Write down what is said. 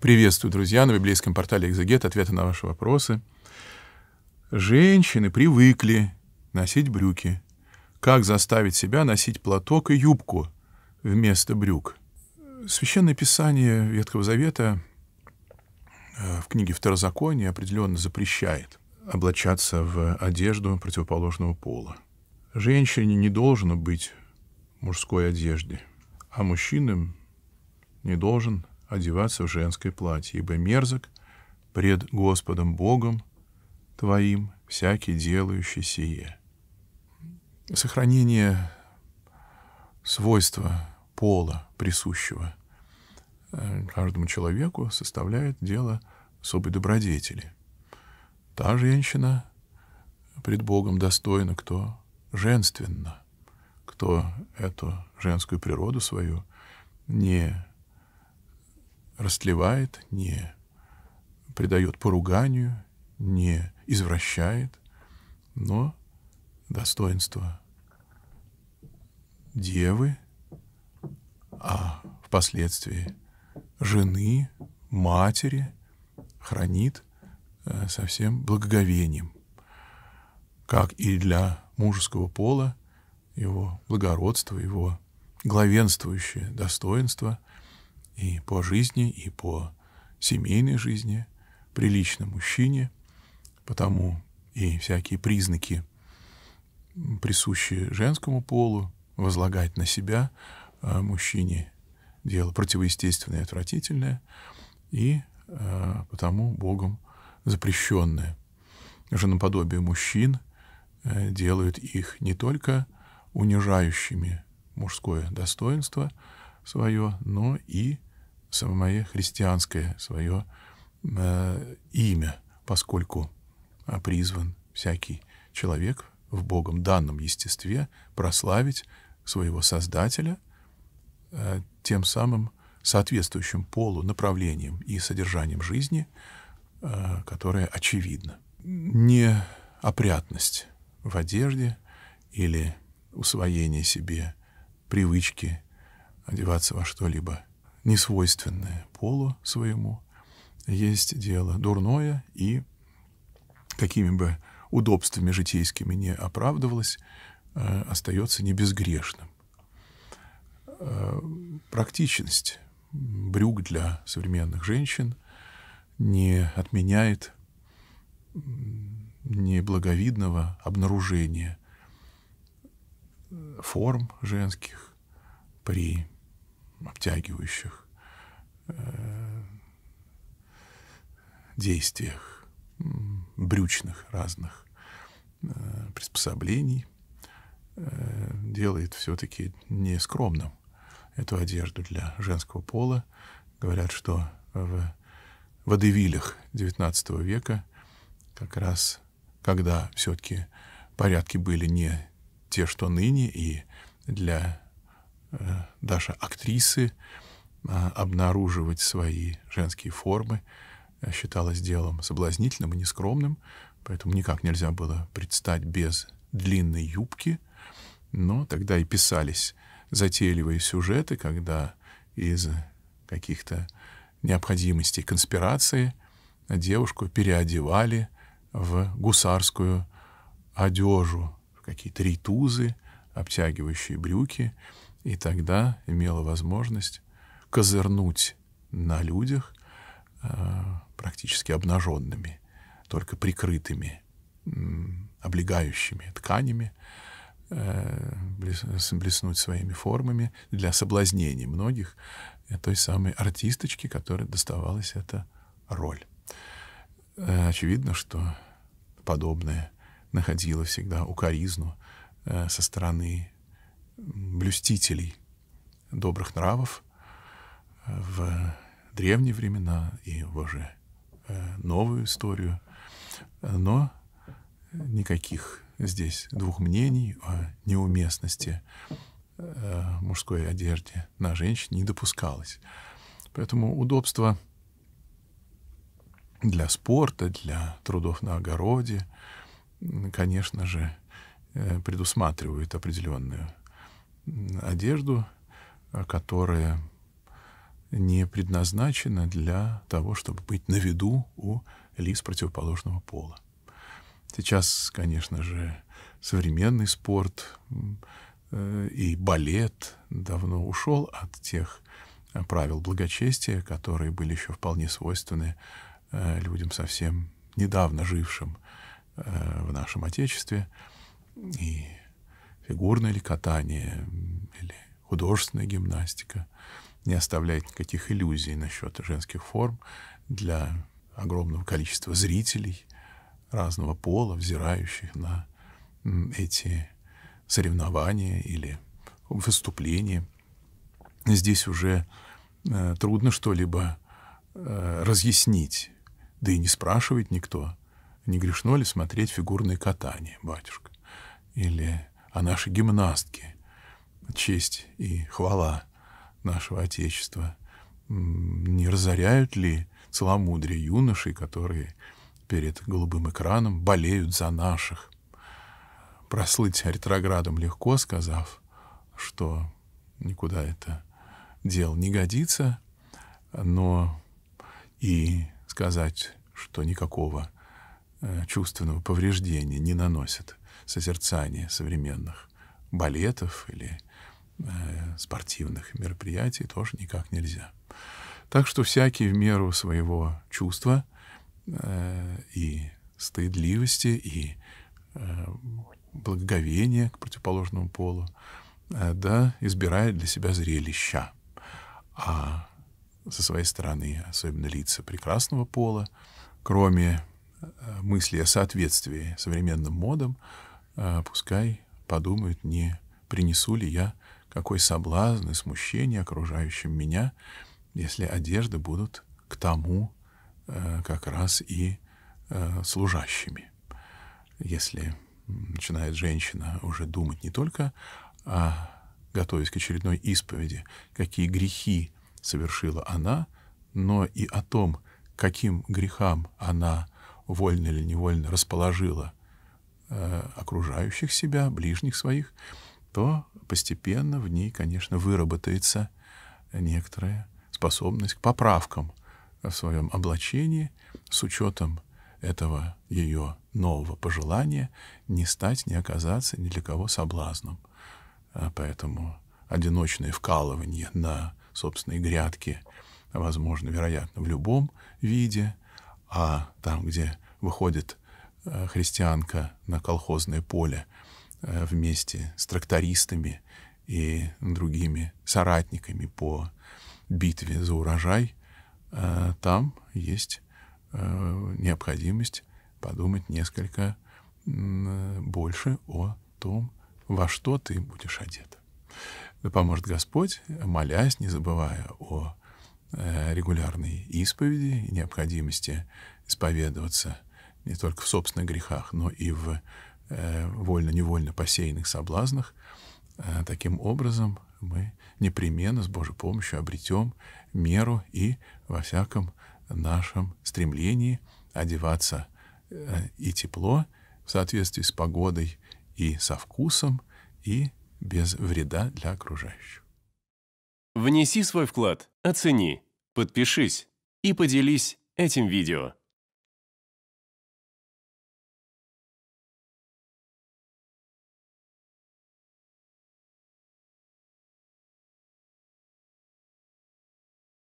Приветствую, друзья, на библейском портале «Экзегет» ответы на ваши вопросы. Женщины привыкли носить брюки. Как заставить себя носить платок и юбку вместо брюк? Священное Писание Ветхого Завета э, в книге «Второзаконие» определенно запрещает облачаться в одежду противоположного пола. Женщине не должно быть мужской одежды, а мужчинам не должен одеваться в женское платье, ибо мерзок пред Господом Богом твоим всякий делающий сие. Сохранение свойства пола присущего э, каждому человеку составляет дело особой добродетели. Та женщина пред Богом достойна, кто женственно, кто эту женскую природу свою не растлевает, не придает поруганию, не извращает, но достоинство девы, а впоследствии жены, матери хранит э, со всем благоговением, как и для мужеского пола его благородство, его главенствующее достоинство — и по жизни, и по семейной жизни, прилично мужчине, потому и всякие признаки, присущие женскому полу, возлагать на себя э, мужчине дело противоестественное и отвратительное, и э, потому Богом запрещенное. Женоподобие мужчин э, делают их не только унижающими мужское достоинство свое, но и мое христианское свое э, имя, поскольку э, призван всякий человек в Богом данном естестве прославить своего Создателя, э, тем самым соответствующим полу, направлением и содержанием жизни, э, которое очевидно. Не опрятность в одежде или усвоение себе привычки одеваться во что-либо несвойственное полу своему, есть дело дурное и какими бы удобствами житейскими не оправдывалось, э, остается небезгрешным. Э, практичность брюк для современных женщин не отменяет неблаговидного обнаружения э, форм женских при обтягивающих э, действиях брючных разных э, приспособлений э, делает все-таки нескромным эту одежду для женского пола. Говорят, что в водевилях XIX века как раз когда все-таки порядки были не те, что ныне, и для Э, даже актрисы э, обнаруживать свои женские формы э, считалось делом соблазнительным и нескромным, поэтому никак нельзя было предстать без длинной юбки. Но тогда и писались затейливые сюжеты, когда из каких-то необходимостей конспирации девушку переодевали в гусарскую одежу, в какие-то ритузы, обтягивающие брюки — и тогда имела возможность козырнуть на людях э, практически обнаженными, только прикрытыми, облегающими тканями, э, блеснуть своими формами для соблазнения многих э, той самой артисточки, которой доставалась эта роль. Очевидно, что подобное находило всегда укоризну со стороны блюстителей добрых нравов э, в древние времена и в уже э, новую историю. Но никаких здесь двух мнений о неуместности э, мужской одежды на женщин не допускалось. Поэтому удобство для спорта, для трудов на огороде, конечно же, предусматривает определенную одежду, э, которая не предназначена для того, чтобы быть на виду у лиц противоположного пола. Сейчас, конечно же, современный спорт э, и балет давно ушел от тех э, правил благочестия, которые были еще вполне свойственны людям совсем недавно жившим в нашем Отечестве и фигурное ли катание или художественная гимнастика не оставляет никаких иллюзий насчет женских форм для огромного количества зрителей разного пола, взирающих на эти соревнования или выступления. Здесь уже э, трудно что-либо э, разъяснить, да и не спрашивает никто, не грешно ли смотреть фигурное катание, батюшка, или а наши гимнастки. Честь и хвала нашего Отечества. Не разоряют ли целомудрие юношей, которые перед голубым экраном болеют за наших? Прослыть ретроградом легко, сказав, что никуда это дело не годится, но и сказать, что никакого э, чувственного повреждения не наносит созерцание современных балетов или э, спортивных мероприятий тоже никак нельзя. Так что всякий в меру своего чувства э, и стыдливости, и э, благоговения к противоположному полу, э, да, избирает для себя зрелища. А со своей стороны, особенно лица прекрасного пола, кроме э, мысли о соответствии современным модам, а, пускай подумают, не принесу ли я какой соблазн и смущение окружающим меня, если одежды будут к тому э, как раз и э, служащими. Если начинает женщина уже думать не только о, готовясь к очередной исповеди, какие грехи совершила она, но и о том, каким грехам она вольно или невольно расположила Э, окружающих себя, ближних своих, то постепенно в ней, конечно, выработается некоторая способность к поправкам в своем облачении с учетом этого ее нового пожелания не стать, не оказаться ни для кого соблазном. Э, поэтому одиночное вкалывание на собственной грядке возможно, вероятно, в любом виде, а там, где выходит Э, христианка на колхозное поле э, вместе с трактористами и другими соратниками по битве за урожай, э, там есть необходимость подумать несколько больше о том, во что ты будешь одет. Да поможет Господь, молясь, не забывая о регулярной исповеди и необходимости исповедоваться – не только в собственных грехах, но и в э, вольно-невольно посеянных соблазнах. Э, таким образом мы непременно с Божьей помощью обретем меру и во всяком нашем стремлении одеваться э, и тепло в соответствии с погодой и со вкусом, и без вреда для окружающих. Внеси свой вклад, оцени, подпишись и поделись этим видео.